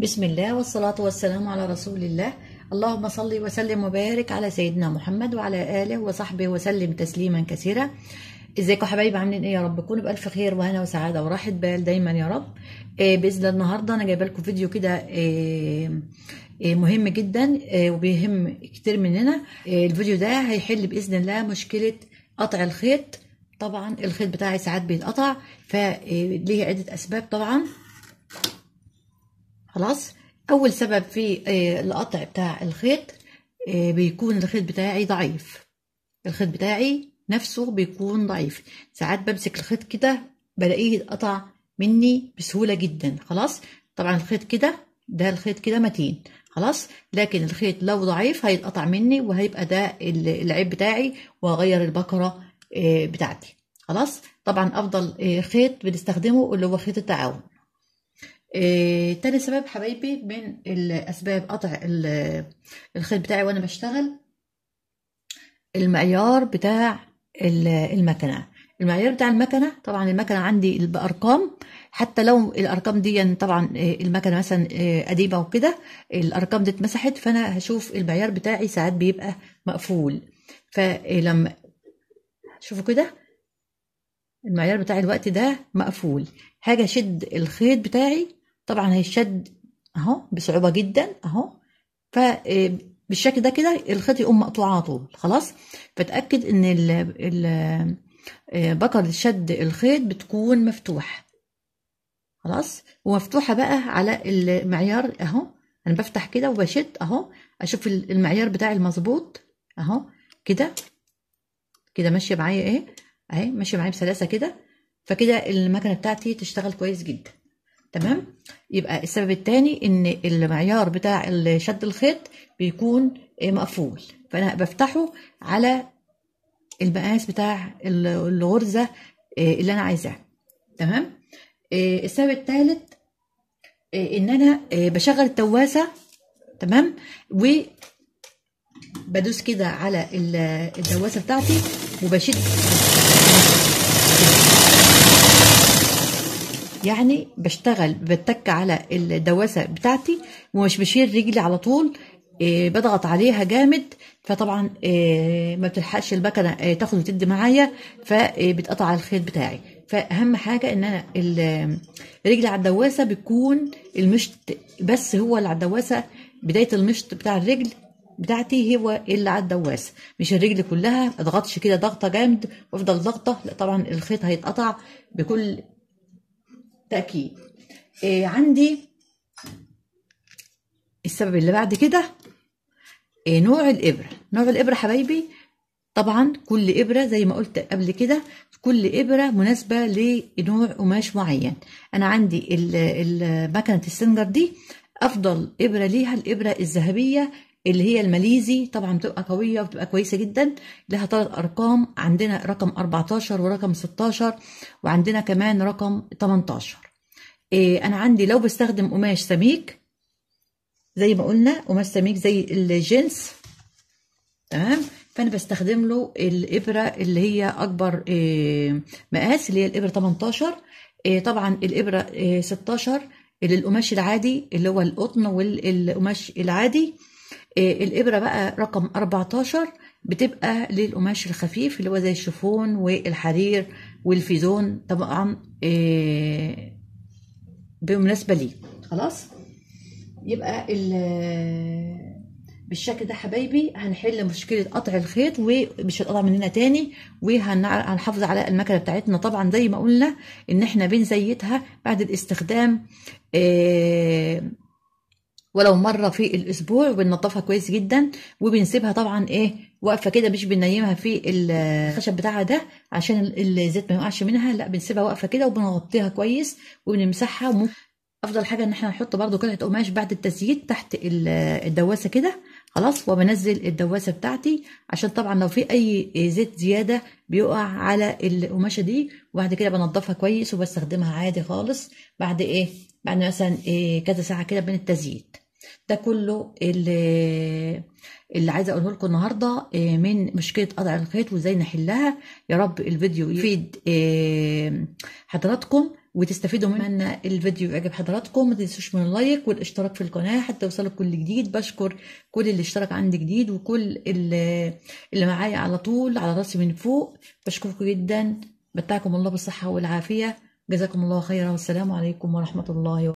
بسم الله والصلاة والسلام على رسول الله اللهم صل وسلم وبارك على سيدنا محمد وعلى آله وصحبه وسلم تسليما كثيرا ازيكم حبايب عاملين ايه يا رب تكونوا بألف خير وهنا وسعادة وراحة بال دايما يا رب إيه، بإذن النهاردة أنا جايبة لكم فيديو كده إيه، إيه، مهم جدا وبيهم كتير مننا الفيديو ده هيحل بإذن الله مشكلة قطع الخيط طبعا الخيط بتاعي ساعات بيتقطع فليه عدة أسباب طبعا خلاص اول سبب في آه، القطع بتاع الخيط آه، بيكون الخيط بتاعي ضعيف الخيط بتاعي نفسه بيكون ضعيف ساعات بمسك الخيط كده بلاقيه اتقطع مني بسهوله جدا خلاص طبعا الخيط كده ده الخيط كده متين خلاص لكن الخيط لو ضعيف هيتقطع مني وهيبقى ده العيب بتاعي وهغير البكره آه، بتاعتي خلاص طبعا افضل خيط بنستخدمه اللي هو خيط التعاون إيه تاني سبب حبايبي من الأسباب قطع الخيط بتاعي وأنا بشتغل المعيار بتاع المكنة المعيار بتاع المكنة طبعا المكنة عندي بأرقام حتى لو الأرقام دي طبعا المكنة مثلا قديمة وكده الأرقام دي اتمسحت فأنا هشوف المعيار بتاعي ساعات بيبقى مقفول فلما شوفوا كده المعيار بتاع الوقت ده مقفول هاجي اشد الخيط بتاعي طبعا هيشد اهو بصعوبه جدا اهو ف آه، بالشكل ده كده الخيط يقوم مقطوع على طول خلاص فتاكد ان ال بكرة آه، شد الخيط بتكون مفتوح خلاص ومفتوحة بقى على المعيار اهو انا بفتح كده وبشد اهو اشوف المعيار بتاعي المظبوط اهو كده كده ماشية معايا ايه اهي ماشية معايا بسلاسة كده فكده المكنة بتاعتي تشتغل كويس جدا تمام يبقى السبب الثاني ان المعيار بتاع شد الخيط بيكون مقفول فانا بفتحه على المقاس بتاع الغرزه آه، اللي انا عايزاه تمام آه، السبب الثالث آه، ان انا بشغل التواسه تمام و بدوس كده على الدواسه بتاعتي وبشد يعني بشتغل بتك على الدواسة بتاعتي ومش بشيل رجلي على طول إيه، بضغط عليها جامد فطبعا إيه، ما بتلحقش المكنة إيه، تاخد وتدي معايا فبتقطع الخيط بتاعي فأهم حاجة إن أنا رجلي على الدواسة بتكون المشط بس هو اللي على الدواسة بداية المشط بتاع الرجل بتاعتي هو اللي على الدواسه مش الرجل كلها اضغطش كده ضغطه جامد وافضل ضغطه لا طبعا الخيط هيتقطع بكل تأكيد إيه عندي السبب اللي بعد كده إيه نوع الإبرة نوع الإبرة حبايبي طبعا كل إبرة زي ما قلت قبل كده كل إبرة مناسبة لنوع قماش معين أنا عندي مكنة السنجر دي أفضل إبرة ليها الإبرة الذهبية اللي هي الماليزي طبعا بتبقى قويه وبتبقى كويسه جدا لها ثلاث ارقام عندنا رقم 14 ورقم 16 وعندنا كمان رقم 18 إيه انا عندي لو بستخدم قماش سميك زي ما قلنا قماش سميك زي الجنس تمام فانا بستخدم له الابره اللي هي اكبر إيه مقاس اللي هي الابره 18 إيه طبعا الابره إيه 16 للقماش العادي اللي هو القطن والقماش العادي آه، الإبرة بقى رقم 14 بتبقى للقماش الخفيف اللي هو زي الشفون والحرير والفيزون طبعا آه، بمناسبة ليه خلاص يبقى آه، بالشكل ده حبايبي هنحل مشكله قطع الخيط ومش هتقطع مننا تاني وهنحافظ على المكنه بتاعتنا طبعا زي ما قلنا ان احنا بنزيتها بعد الاستخدام آه ولو مره في الاسبوع وبننضفها كويس جدا وبنسيبها طبعا ايه واقفه كده مش بننيمها في الخشب بتاعها ده عشان الزيت ما يقعش منها لا بنسيبها واقفه كده وبنغطيها كويس وبنمسحها افضل حاجه ان احنا نحط برده قطعه قماش بعد التزييت تحت الدواسه كده خلاص وبنزل الدواسه بتاعتي عشان طبعا لو في اي زيت زياده بيقع على القماشه دي وبعد كده بنضفها كويس وبستخدمها عادي خالص بعد ايه بعد مثلا إيه كذا ساعه كده من التزييت ده كله اللي, اللي عايزه اقوله لكم النهارده إيه، من مشكله قطع الخيط وازاي نحلها يا رب الفيديو يفيد إيه، حضراتكم وتستفيدوا من الفيديو يعجب حضراتكم ما تنسوش من اللايك والاشتراك في القناه حتى يوصلك كل جديد بشكر كل اللي اشترك عندي جديد وكل اللي, اللي معايا على طول على راسي من فوق بشكركم جدا متعكم الله بالصحه والعافيه جزاكم الله خيرا والسلام عليكم ورحمه الله وبركاته